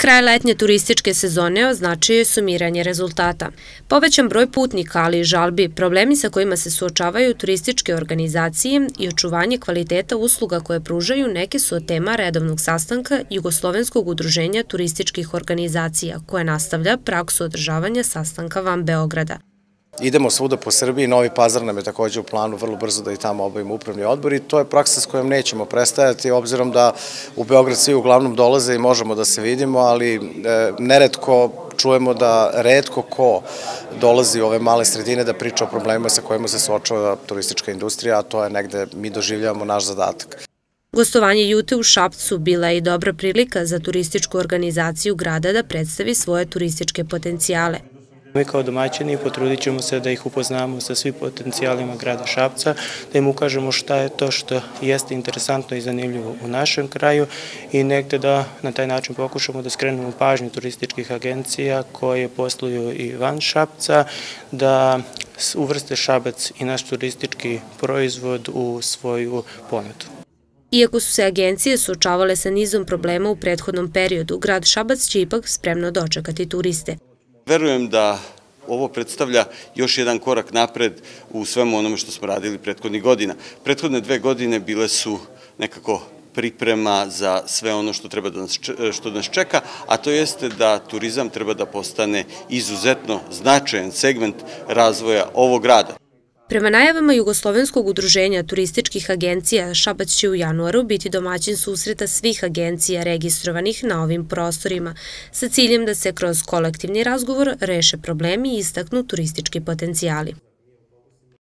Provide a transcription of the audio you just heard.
Kraj letnje turističke sezone označio je sumiranje rezultata. Povećan broj putnika, ali i žalbi, problemi sa kojima se suočavaju turističke organizacije i očuvanje kvaliteta usluga koje pružaju neke su od tema redovnog sastanka Jugoslovenskog udruženja turističkih organizacija, koje nastavlja praksu održavanja sastanka van Beograda. Idemo svuda po Srbiji, Novi Pazar nam je takođe u planu vrlo brzo da i tamo obavimo upravni odbor i to je praksa s kojom nećemo prestajati, obzirom da u Beograd svi uglavnom dolaze i možemo da se vidimo, ali e, neretko čujemo da redko ko dolazi u ove male sredine da priča o problemima sa kojima se suočava turistička industrija, a to je negde mi doživljavamo naš zadatak. Gostovanje Jute u Šapcu bila je i dobra prilika za turističku organizaciju grada da predstavi svoje turističke potencijale. Mi kao domaćini potrudit ćemo se da ih upoznamo sa svim potencijalima grada Šapca, da im ukažemo šta je to što jeste interesantno i zanimljivo u našem kraju i negde da na taj način pokušamo da skrenemo pažnju turističkih agencija koje posluju i van Šapca, da uvrste Šabac i naš turistički proizvod u svoju ponudu. Iako su se agencije suočavale sa nizom problema u prethodnom periodu, grad Šabac će ipak spremno dočekati turiste. Verujem da ovo predstavlja još jedan korak napred u svemu onome što smo radili prethodnih godina. Prethodne dve godine bile su nekako priprema za sve ono što treba da nas, što nas čeka, a to jeste da turizam treba da postane izuzetno značajan segment razvoja ovog grada. Prema najavama Jugoslovenskog udruženja turističkih agencija, Šabac će u januaru biti domaćin susreta svih agencija registrovanih na ovim prostorima, sa ciljem da se kroz kolektivni razgovor reše problemi i istaknu turistički potencijali.